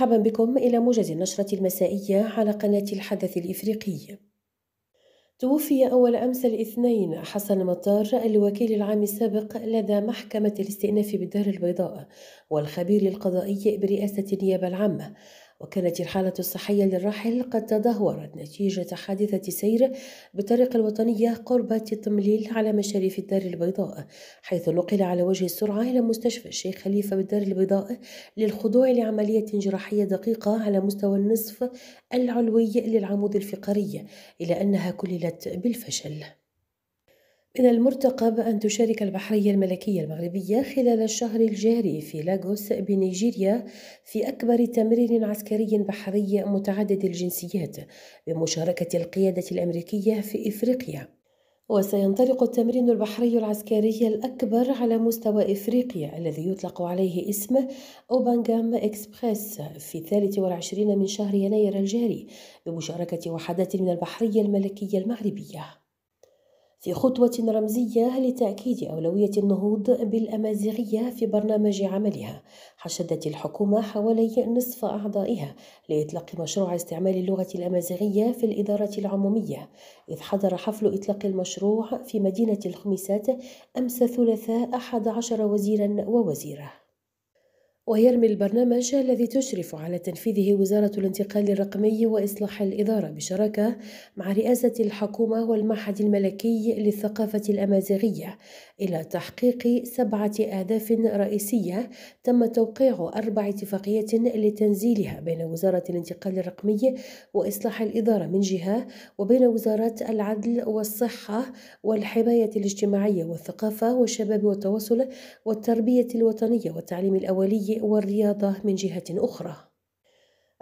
مرحبا بكم إلى موجز النشرة المسائية على قناة الحدث الإفريقي توفي أول أمس الاثنين حسن مطار الوكيل العام السابق لدى محكمة الاستئناف بالدار البيضاء والخبير القضائي برئاسة النيابة العامة وكانت الحالة الصحية للراحل قد تدهورت نتيجة حادثة سير بالطريق الوطنية قرب تطمليل على مشاريف الدار البيضاء حيث نقل على وجه السرعة إلى مستشفى الشيخ خليفة بالدار البيضاء للخضوع لعملية جراحية دقيقة على مستوى النصف العلوي للعمود الفقري إلى أنها كللت بالفشل من المرتقب أن تشارك البحرية الملكية المغربية خلال الشهر الجاري في لاغوس بنيجيريا في أكبر تمرين عسكري بحري متعدد الجنسيات بمشاركة القيادة الأمريكية في إفريقيا وسينطلق التمرين البحري العسكري الأكبر على مستوى إفريقيا الذي يطلق عليه اسم أوبانغام إكسبريس في الثالث والعشرين من شهر يناير الجاري بمشاركة وحدات من البحرية الملكية المغربية في خطوة رمزية لتأكيد أولوية النهوض بالأمازيغية في برنامج عملها، حشدت الحكومة حوالي نصف أعضائها لإطلاق مشروع استعمال اللغة الأمازيغية في الإدارة العمومية، إذ حضر حفل إطلاق المشروع في مدينة الخميسات أمس ثلاثاء أحد عشر وزيرا ووزيره. ويرمي البرنامج الذي تشرف على تنفيذه وزارة الانتقال الرقمي وإصلاح الإدارة بشراكة مع رئاسة الحكومة والمعهد الملكي للثقافة الأمازيغية إلى تحقيق سبعة أهداف رئيسية تم توقيع أربع اتفاقيات لتنزيلها بين وزارة الانتقال الرقمي وإصلاح الإدارة من جهة وبين وزارات العدل والصحة والحماية الاجتماعية والثقافة والشباب والتواصل والتربية الوطنية والتعليم الأولي والرياضة من جهة أخرى.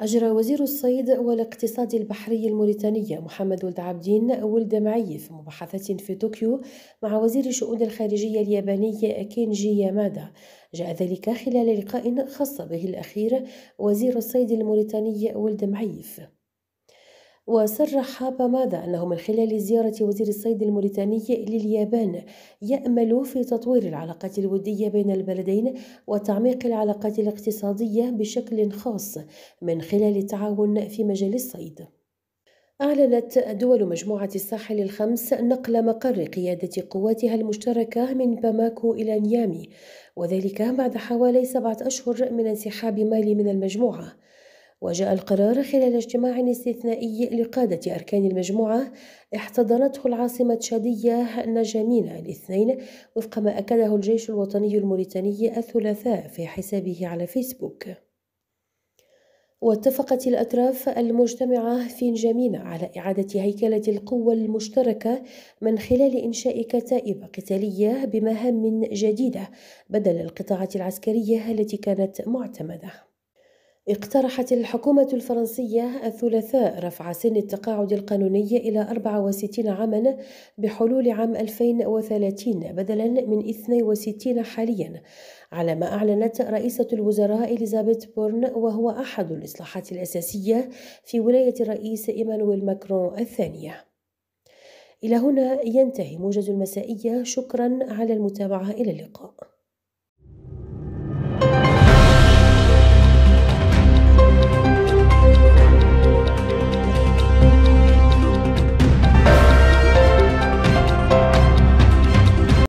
أجرى وزير الصيد والاقتصاد البحري الموريتاني محمد ولد عابدين ولد معيف مباحثة في طوكيو مع وزير الشؤون الخارجية الياباني كينجي يامادا جاء ذلك خلال لقاء خص به الأخير وزير الصيد الموريتاني ولد معيف وصرح بامادا أنه من خلال زيارة وزير الصيد الموريتاني لليابان يأمل في تطوير العلاقات الودية بين البلدين وتعميق العلاقات الاقتصادية بشكل خاص من خلال التعاون في مجال الصيد. أعلنت دول مجموعة الساحل الخمس نقل مقر قيادة قواتها المشتركة من باماكو إلى نيامي وذلك بعد حوالي سبعة أشهر من انسحاب مالي من المجموعة وجاء القرار خلال اجتماع استثنائي لقادة أركان المجموعة احتضنته العاصمة شادية نجامين الاثنين وفق ما أكده الجيش الوطني الموريتاني الثلاثاء في حسابه على فيسبوك واتفقت الأطراف المجتمعة في نجامينا على إعادة هيكلة القوة المشتركة من خلال إنشاء كتائب قتالية بمهام جديدة بدل القطاعات العسكرية التي كانت معتمدة اقترحت الحكومة الفرنسية الثلاثاء رفع سن التقاعد القانوني إلى 64 عاما بحلول عام 2030 بدلا من 62 حاليا على ما أعلنت رئيسة الوزراء إليزابيث بورن وهو أحد الإصلاحات الأساسية في ولاية الرئيس إيمانويل ماكرون الثانية إلى هنا ينتهي موجز المسائية شكرا على المتابعة إلى اللقاء